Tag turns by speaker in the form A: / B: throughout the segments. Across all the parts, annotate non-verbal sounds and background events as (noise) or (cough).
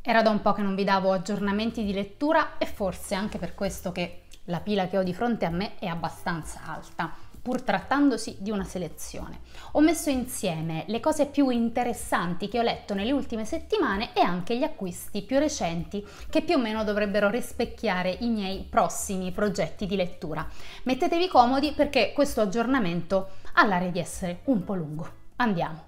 A: Era da un po' che non vi davo aggiornamenti di lettura e forse anche per questo che la pila che ho di fronte a me è abbastanza alta, pur trattandosi di una selezione. Ho messo insieme le cose più interessanti che ho letto nelle ultime settimane e anche gli acquisti più recenti che più o meno dovrebbero rispecchiare i miei prossimi progetti di lettura. Mettetevi comodi perché questo aggiornamento ha l'aria di essere un po' lungo. Andiamo!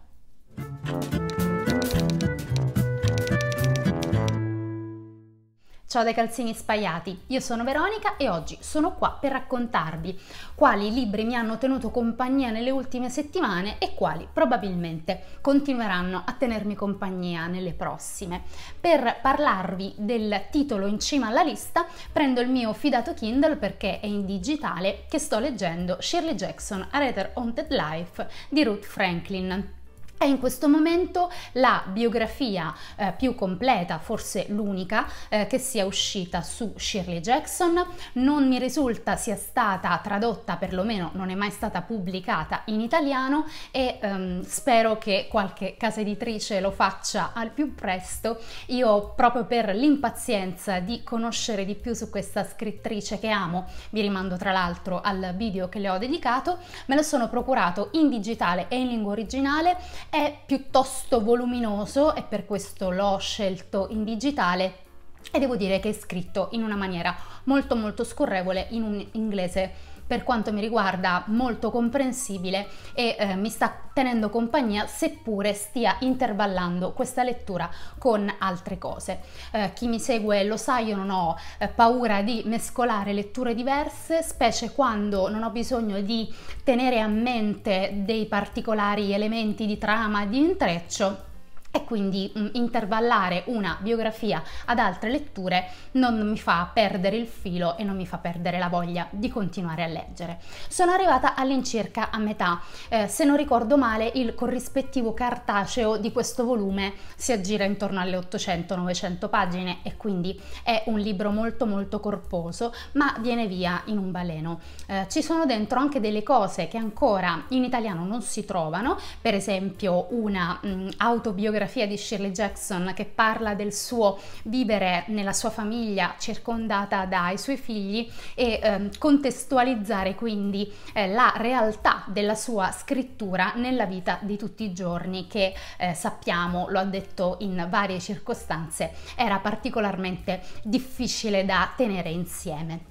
A: Ciao dai calzini spaiati, io sono Veronica e oggi sono qua per raccontarvi quali libri mi hanno tenuto compagnia nelle ultime settimane e quali probabilmente continueranno a tenermi compagnia nelle prossime. Per parlarvi del titolo in cima alla lista prendo il mio fidato Kindle perché è in digitale che sto leggendo Shirley Jackson, A Rather Haunted Life di Ruth Franklin è in questo momento la biografia eh, più completa, forse l'unica, eh, che sia uscita su Shirley Jackson. Non mi risulta sia stata tradotta, perlomeno non è mai stata pubblicata in italiano e ehm, spero che qualche casa editrice lo faccia al più presto. Io proprio per l'impazienza di conoscere di più su questa scrittrice che amo, vi rimando tra l'altro al video che le ho dedicato, me lo sono procurato in digitale e in lingua originale è piuttosto voluminoso e per questo l'ho scelto in digitale e devo dire che è scritto in una maniera molto molto scorrevole in un inglese per quanto mi riguarda molto comprensibile e eh, mi sta tenendo compagnia seppure stia intervallando questa lettura con altre cose. Eh, chi mi segue lo sa, io non ho eh, paura di mescolare letture diverse, specie quando non ho bisogno di tenere a mente dei particolari elementi di trama, di intreccio e quindi mm, intervallare una biografia ad altre letture non mi fa perdere il filo e non mi fa perdere la voglia di continuare a leggere. Sono arrivata all'incirca a metà, eh, se non ricordo male il corrispettivo cartaceo di questo volume si aggira intorno alle 800-900 pagine e quindi è un libro molto molto corposo ma viene via in un baleno. Eh, ci sono dentro anche delle cose che ancora in italiano non si trovano, per esempio una mh, mm, autobiografia biografia di Shirley Jackson che parla del suo vivere nella sua famiglia circondata dai suoi figli e ehm, contestualizzare quindi eh, la realtà della sua scrittura nella vita di tutti i giorni che eh, sappiamo, lo ha detto in varie circostanze, era particolarmente difficile da tenere insieme.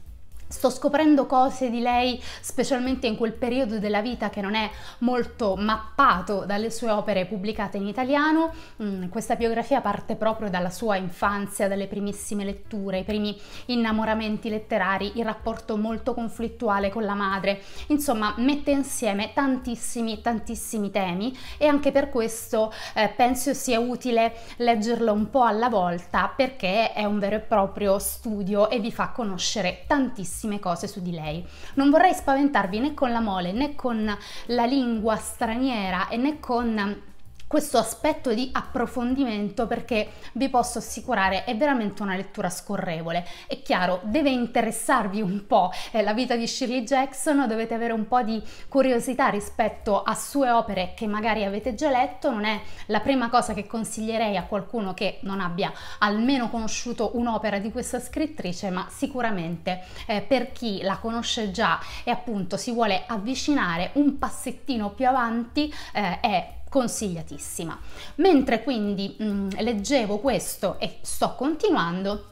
A: Sto scoprendo cose di lei, specialmente in quel periodo della vita che non è molto mappato dalle sue opere pubblicate in italiano. Mm, questa biografia parte proprio dalla sua infanzia, dalle primissime letture, i primi innamoramenti letterari, il rapporto molto conflittuale con la madre. Insomma, mette insieme tantissimi, tantissimi temi e anche per questo eh, penso sia utile leggerlo un po' alla volta perché è un vero e proprio studio e vi fa conoscere tantissimi tantissime cose su di lei. Non vorrei spaventarvi né con la mole né con la lingua straniera e né con questo aspetto di approfondimento perché vi posso assicurare è veramente una lettura scorrevole. È chiaro, deve interessarvi un po' eh, la vita di Shirley Jackson, dovete avere un po' di curiosità rispetto a sue opere che magari avete già letto, non è la prima cosa che consiglierei a qualcuno che non abbia almeno conosciuto un'opera di questa scrittrice, ma sicuramente eh, per chi la conosce già e appunto si vuole avvicinare un passettino più avanti eh, è consigliatissima. Mentre quindi mh, mm, leggevo questo e sto continuando,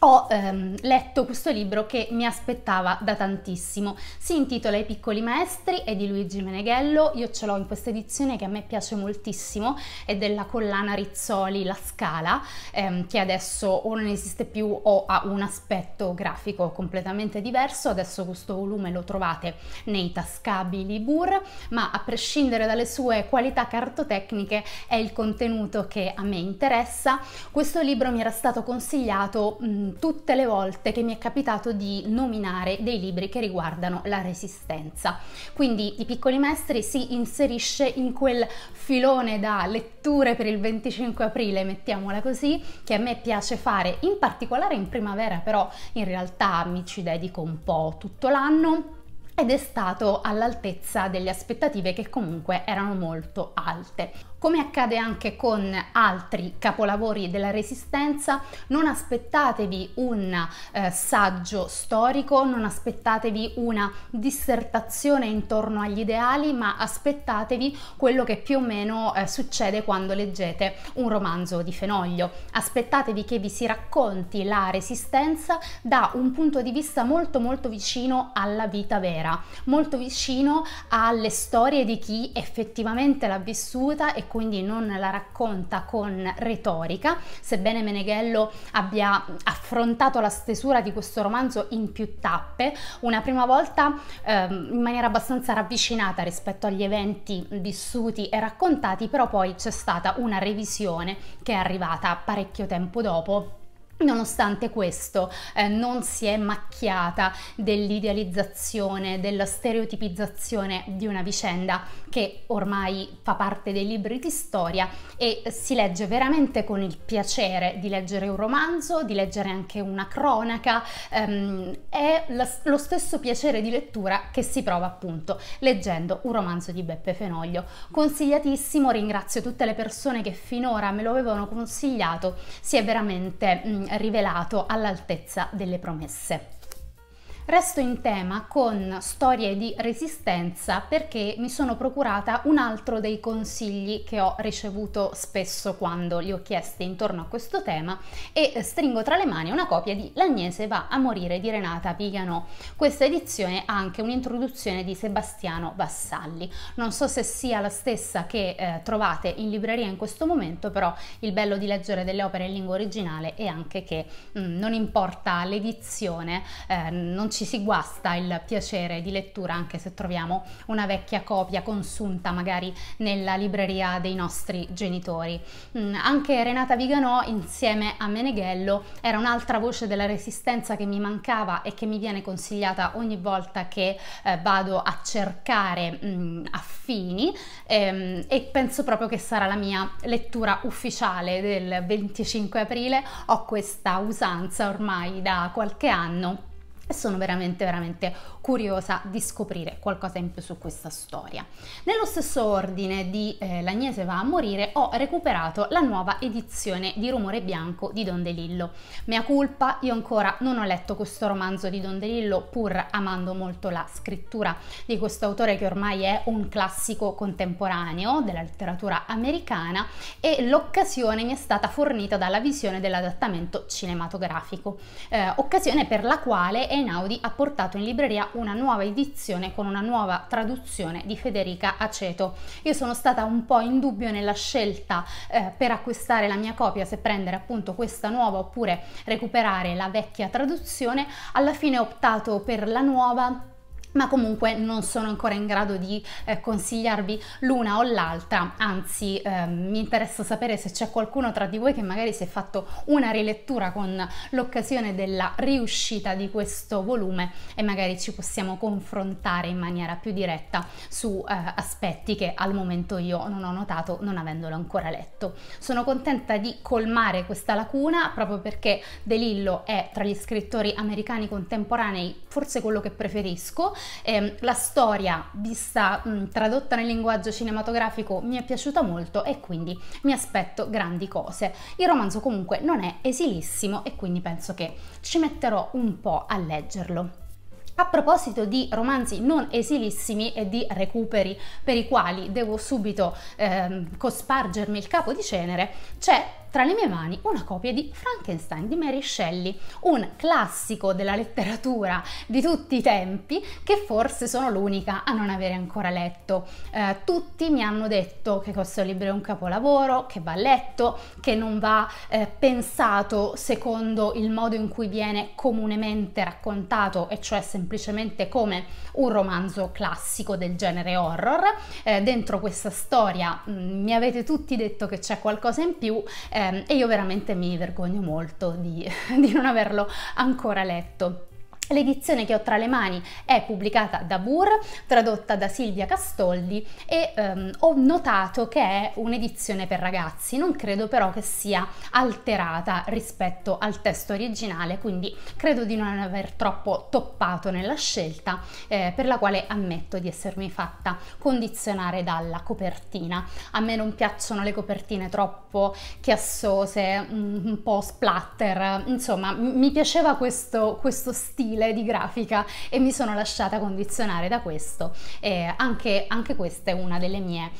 A: ho ehm, letto questo libro che mi aspettava da tantissimo. Si intitola I piccoli maestri, è di Luigi Meneghello, io ce l'ho in questa edizione che a me piace moltissimo, è della collana Rizzoli La Scala, ehm, che adesso o non esiste più o ha un aspetto grafico completamente diverso, adesso questo volume lo trovate nei tascabili bur, ma a prescindere dalle sue qualità cartotecniche è il contenuto che a me interessa. Questo libro mi era stato consigliato mh, tutte le volte che mi è capitato di nominare dei libri che riguardano la resistenza. Quindi I piccoli maestri si inserisce in quel filone da letture per il 25 aprile, mettiamola così, che a me piace fare, in particolare in primavera, però in realtà mi ci dedico un po' tutto l'anno ed è stato all'altezza delle aspettative che comunque erano molto alte. Come accade anche con altri capolavori della Resistenza, non aspettatevi un eh, saggio storico, non aspettatevi una dissertazione intorno agli ideali, ma aspettatevi quello che più o meno eh, succede quando leggete un romanzo di Fenoglio. Aspettatevi che vi si racconti la Resistenza da un punto di vista molto molto vicino alla vita vera, molto vicino alle storie di chi effettivamente l'ha vissuta e quindi non la racconta con retorica, sebbene Meneghello abbia affrontato la stesura di questo romanzo in più tappe, una prima volta ehm, in maniera abbastanza ravvicinata rispetto agli eventi vissuti e raccontati, però poi c'è stata una revisione che è arrivata parecchio tempo dopo Nonostante questo eh, non si è macchiata dell'idealizzazione, della stereotipizzazione di una vicenda che ormai fa parte dei libri di storia e si legge veramente con il piacere di leggere un romanzo, di leggere anche una cronaca, ehm, è la, lo stesso piacere di lettura che si prova appunto leggendo un romanzo di Beppe Fenoglio. Consigliatissimo, ringrazio tutte le persone che finora me lo avevano consigliato, si è veramente... Mh, mm, Ehm, rivelato all'altezza delle promesse. Resto in tema con storie di resistenza perché mi sono procurata un altro dei consigli che ho ricevuto spesso quando li ho chiesti intorno a questo tema e stringo tra le mani una copia di L'Agnese va a morire di Renata Pigano. Questa edizione ha anche un'introduzione di Sebastiano Vassalli. Non so se sia la stessa che eh, trovate in libreria in questo momento, però il bello di leggere delle opere in lingua originale è anche che mh, mm, non importa l'edizione, eh, non ci ci si guasta il piacere di lettura anche se troviamo una vecchia copia consunta magari nella libreria dei nostri genitori. Mm, anche Renata Viganò insieme a Meneghello era un'altra voce della resistenza che mi mancava e che mi viene consigliata ogni volta che eh, vado a cercare mm, affini ehm, e penso proprio che sarà la mia lettura ufficiale del 25 aprile. Ho questa usanza ormai da qualche anno e sono veramente veramente curiosa di scoprire qualcosa in più su questa storia. Nello stesso ordine di eh, L'Agnese va a morire ho recuperato la nuova edizione di Rumore Bianco di Don De Lillo. Mea culpa, io ancora non ho letto questo romanzo di Don De Lillo pur amando molto la scrittura di questo autore che ormai è un classico contemporaneo della letteratura americana e l'occasione mi è stata fornita dalla visione dell'adattamento cinematografico, eh, occasione per la quale è Einaudi ha portato in libreria una nuova edizione con una nuova traduzione di Federica Aceto. Io sono stata un po' in dubbio nella scelta eh, per acquistare la mia copia, se prendere appunto questa nuova oppure recuperare la vecchia traduzione, alla fine ho optato per la nuova ma comunque non sono ancora in grado di eh, consigliarvi l'una o l'altra, anzi eh, mi interessa sapere se c'è qualcuno tra di voi che magari si è fatto una rilettura con l'occasione della riuscita di questo volume e magari ci possiamo confrontare in maniera più diretta su eh, aspetti che al momento io non ho notato non avendolo ancora letto. Sono contenta di colmare questa lacuna proprio perché De Lillo è tra gli scrittori americani contemporanei forse quello che preferisco eh, la storia vista mh, tradotta nel linguaggio cinematografico mi è piaciuta molto e quindi mi aspetto grandi cose. Il romanzo comunque non è esilissimo e quindi penso che ci metterò un po' a leggerlo. A proposito di romanzi non esilissimi e di recuperi per i quali devo subito ehm, cospargermi il capo di cenere, c'è tra le mie mani una copia di Frankenstein di Mary Shelley, un classico della letteratura di tutti i tempi che forse sono l'unica a non avere ancora letto. Eh, tutti mi hanno detto che questo libro è un capolavoro, che va letto, che non va eh, pensato secondo il modo in cui viene comunemente raccontato, e cioè semplicemente come un romanzo classico del genere horror. Eh, dentro questa storia mh, mm, mi avete tutti detto che c'è qualcosa in più ehm, e io veramente mi vergogno molto di, (laughs) di non averlo ancora letto. L'edizione che ho tra le mani è pubblicata da Burr, tradotta da Silvia Castoldi e ehm, ho notato che è un'edizione per ragazzi, non credo però che sia alterata rispetto al testo originale, quindi credo di non aver troppo toppato nella scelta, eh, per la quale ammetto di essermi fatta condizionare dalla copertina. A me non piacciono le copertine troppo chiassose, mm, un po' splatter, insomma mi piaceva questo, questo stile stile di grafica e mi sono lasciata condizionare da questo. Eh, anche, anche questo è uno eh,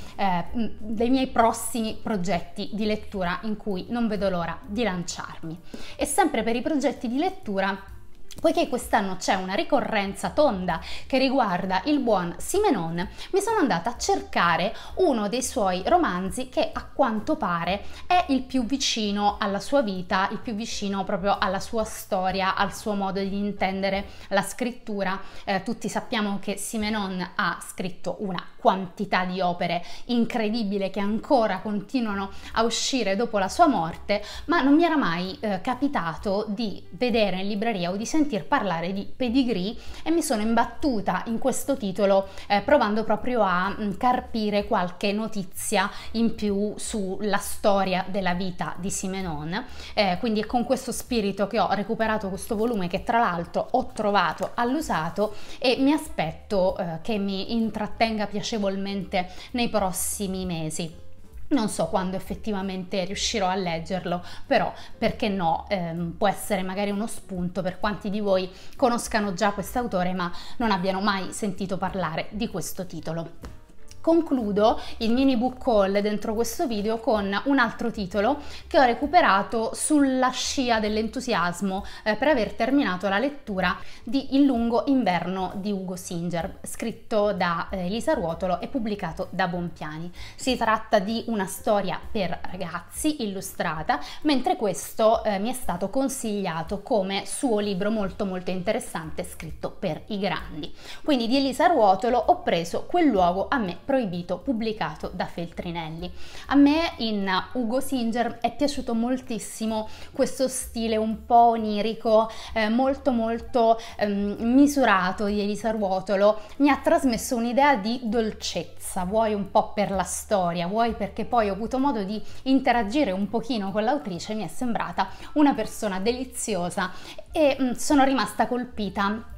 A: dei miei prossimi progetti di lettura in cui non vedo l'ora di lanciarmi. E sempre per i progetti di lettura Poiché quest'anno c'è una ricorrenza tonda che riguarda il buon Simenon, mi sono andata a cercare uno dei suoi romanzi che a quanto pare è il più vicino alla sua vita, il più vicino proprio alla sua storia, al suo modo di intendere la scrittura. Eh, tutti sappiamo che Simenon ha scritto una quantità di opere incredibile che ancora continuano a uscire dopo la sua morte, ma non mi era mai eh, capitato di vedere in libreria o di sentir parlare di pedigree e mi sono imbattuta in questo titolo eh, provando proprio a mh, mm, carpire qualche notizia in più sulla storia della vita di Simenon. Eh, quindi è con questo spirito che ho recuperato questo volume che tra l'altro ho trovato all'usato e mi aspetto eh, che mi intrattenga piacevolmente piacevolmente nei prossimi mesi. Non so quando effettivamente riuscirò a leggerlo, però perché no, ehm, può essere magari uno spunto per quanti di voi conoscano già quest'autore ma non abbiano mai sentito parlare di questo titolo concludo il mini book haul dentro questo video con un altro titolo che ho recuperato sulla scia dell'entusiasmo eh, per aver terminato la lettura di Il lungo inverno di Ugo Singer, scritto da eh, Elisa Ruotolo e pubblicato da Bompiani. Si tratta di una storia per ragazzi illustrata, mentre questo eh, mi è stato consigliato come suo libro molto molto interessante scritto per i grandi. Quindi di Elisa Ruotolo ho preso quel luogo a me proprio proibito pubblicato da Feltrinelli. A me in Ugo Singer è piaciuto moltissimo questo stile un po' onirico, eh, molto molto ehm, misurato di Elisa Ruotolo, mi ha trasmesso un'idea di dolcezza, vuoi un po' per la storia, vuoi perché poi ho avuto modo di interagire un pochino con l'autrice, mi è sembrata una persona deliziosa e mh, mm, sono rimasta colpita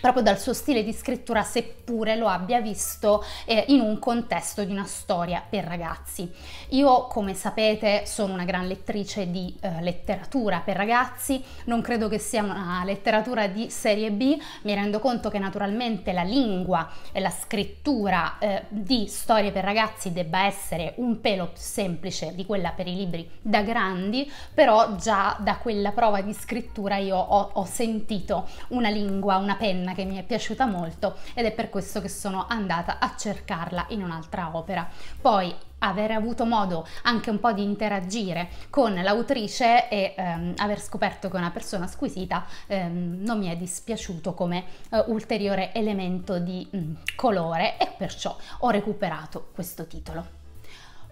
A: proprio dal suo stile di scrittura, seppure lo abbia visto eh, in un contesto di una storia per ragazzi. Io, come sapete, sono una gran lettrice di eh, letteratura per ragazzi, non credo che sia una letteratura di serie B, mi rendo conto che naturalmente la lingua e la scrittura eh, di storie per ragazzi debba essere un pelo più semplice di quella per i libri da grandi, però già da quella prova di scrittura io ho, ho sentito una lingua, una penna, penna che mi è piaciuta molto ed è per questo che sono andata a cercarla in un'altra opera. Poi aver avuto modo anche un po' di interagire con l'autrice e ehm, aver scoperto che è una persona squisita ehm, non mi è dispiaciuto come eh, ulteriore elemento di mh, mm, colore e perciò ho recuperato questo titolo.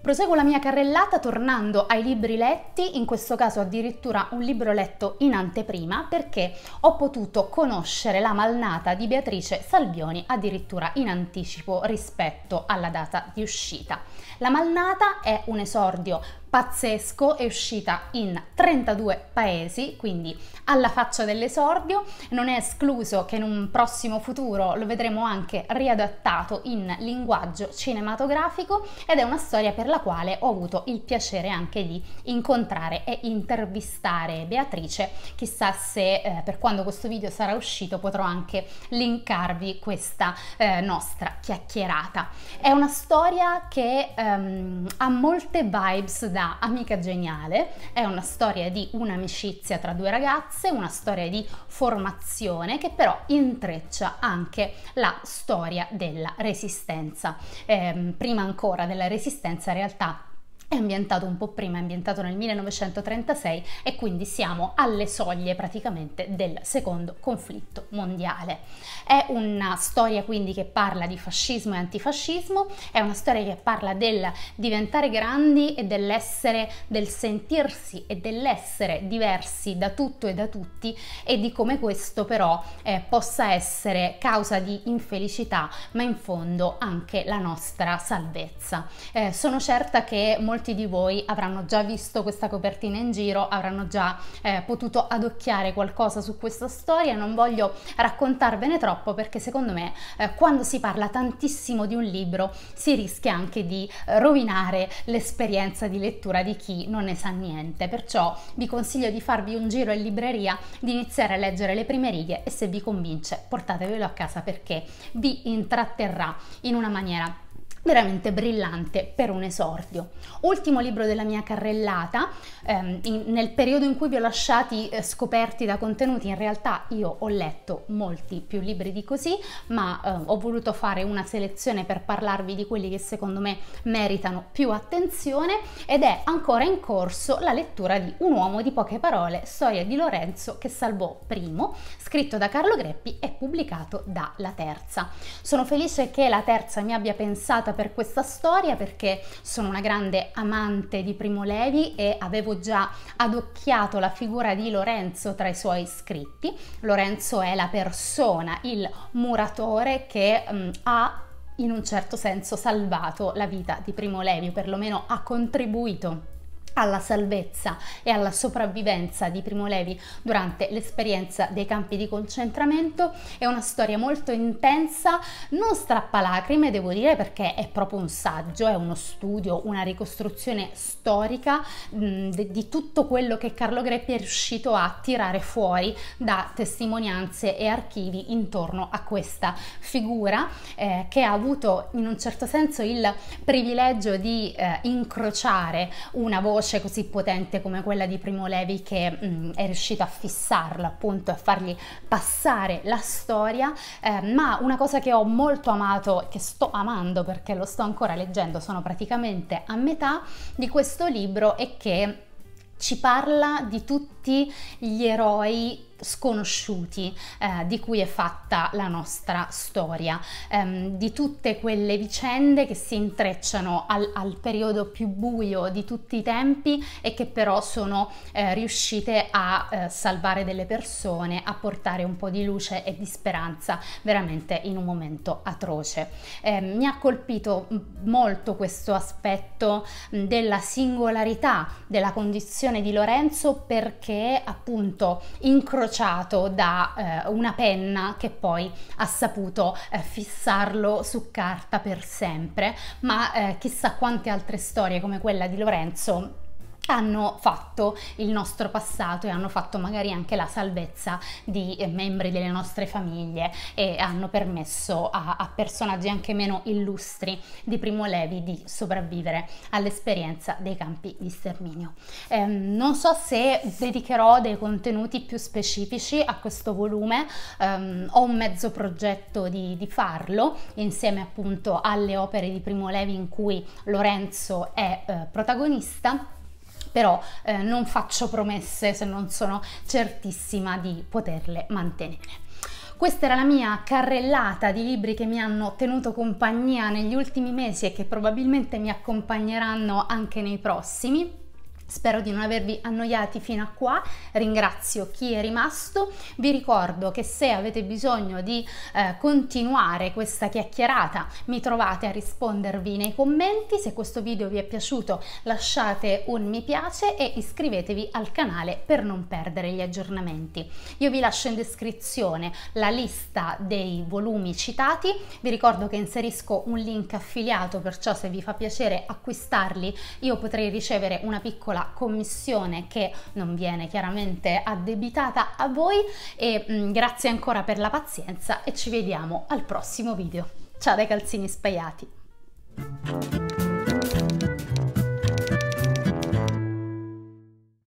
A: Proseguo la mia carrellata tornando ai libri letti, in questo caso addirittura un libro letto in anteprima perché ho potuto conoscere La malnata di Beatrice Salvioni addirittura in anticipo rispetto alla data di uscita. La malnata è un esordio pazzesco, è uscita in 32 paesi, quindi alla faccia dell'esordio, non è escluso che in un prossimo futuro lo vedremo anche riadattato in linguaggio cinematografico ed è una storia per la quale ho avuto il piacere anche di incontrare e intervistare Beatrice, chissà se eh, per quando questo video sarà uscito potrò anche linkarvi questa eh, nostra chiacchierata. È una storia che ehm, ha molte vibes da da Amica Geniale, è una storia di un'amicizia tra due ragazze, una storia di formazione che però intreccia anche la storia della resistenza. Eh, prima ancora della resistenza, in realtà è ambientato un po' prima, è ambientato nel 1936 e quindi siamo alle soglie praticamente del secondo conflitto mondiale. È una storia quindi che parla di fascismo e antifascismo, è una storia che parla del diventare grandi e dell'essere, del sentirsi e dell'essere diversi da tutto e da tutti e di come questo però eh, possa essere causa di infelicità ma in fondo anche la nostra salvezza. Eh, sono certa che molti molti di voi avranno già visto questa copertina in giro, avranno già eh, potuto adocchiare qualcosa su questa storia, non voglio raccontarvene troppo perché secondo me eh, quando si parla tantissimo di un libro si rischia anche di eh, rovinare l'esperienza di lettura di chi non ne sa niente, perciò vi consiglio di farvi un giro in libreria, di iniziare a leggere le prime righe e se vi convince portatevelo a casa perché vi intratterrà in una maniera veramente brillante per un esordio. Ultimo libro della mia carrellata, ehm, in, nel periodo in cui vi ho lasciati eh, scoperti da contenuti, in realtà io ho letto molti più libri di così, ma eh, ho voluto fare una selezione per parlarvi di quelli che secondo me meritano più attenzione ed è ancora in corso la lettura di Un uomo di poche parole, storia di Lorenzo che salvò primo, scritto da Carlo Greppi e pubblicato da La Terza. Sono felice che La Terza mi abbia pensato preoccupata per questa storia perché sono una grande amante di Primo Levi e avevo già adocchiato la figura di Lorenzo tra i suoi scritti. Lorenzo è la persona, il muratore che mh, mm, ha in un certo senso salvato la vita di Primo Levi, o perlomeno ha contribuito alla salvezza e alla sopravvivenza di Primo Levi durante l'esperienza dei campi di concentramento. È una storia molto intensa, non strappalacrime devo dire perché è proprio un saggio, è uno studio, una ricostruzione storica mh, mm, di tutto quello che Carlo Greppi è riuscito a tirare fuori da testimonianze e archivi intorno a questa figura eh, che ha avuto in un certo senso il privilegio di eh, incrociare una voce voce così potente come quella di Primo Levi che mh, mm, è riuscito a fissarla appunto, a fargli passare la storia, eh, ma una cosa che ho molto amato, che sto amando perché lo sto ancora leggendo, sono praticamente a metà di questo libro è che ci parla di tutti gli eroi sconosciuti eh, di cui è fatta la nostra storia, ehm, di tutte quelle vicende che si intrecciano al, al, periodo più buio di tutti i tempi e che però sono eh, riuscite a eh, salvare delle persone, a portare un po' di luce e di speranza veramente in un momento atroce. Ehm, mi ha colpito molto questo aspetto della singolarità della condizione di Lorenzo perché appunto incrociato incrociato da eh, una penna che poi ha saputo eh, fissarlo su carta per sempre, ma eh, chissà quante altre storie come quella di Lorenzo hanno fatto il nostro passato e hanno fatto magari anche la salvezza di eh, membri delle nostre famiglie e hanno permesso a, a personaggi anche meno illustri di Primo Levi di sopravvivere all'esperienza dei campi di sterminio. Eh, non so se dedicherò dei contenuti più specifici a questo volume, ehm, ho un mezzo progetto di, di, farlo insieme appunto alle opere di Primo Levi in cui Lorenzo è eh, protagonista però eh, non faccio promesse se non sono certissima di poterle mantenere. Questa era la mia carrellata di libri che mi hanno tenuto compagnia negli ultimi mesi e che probabilmente mi accompagneranno anche nei prossimi. Spero di non avervi annoiati fino a qua, ringrazio chi è rimasto, vi ricordo che se avete bisogno di eh, continuare questa chiacchierata mi trovate a rispondervi nei commenti, se questo video vi è piaciuto lasciate un mi piace e iscrivetevi al canale per non perdere gli aggiornamenti. Io vi lascio in descrizione la lista dei volumi citati, vi ricordo che inserisco un link affiliato perciò se vi fa piacere acquistarli io potrei ricevere una piccola la commissione che non viene chiaramente addebitata a voi e mh, mm, grazie ancora per la pazienza e ci vediamo al prossimo video. Ciao dai calzini spaiati!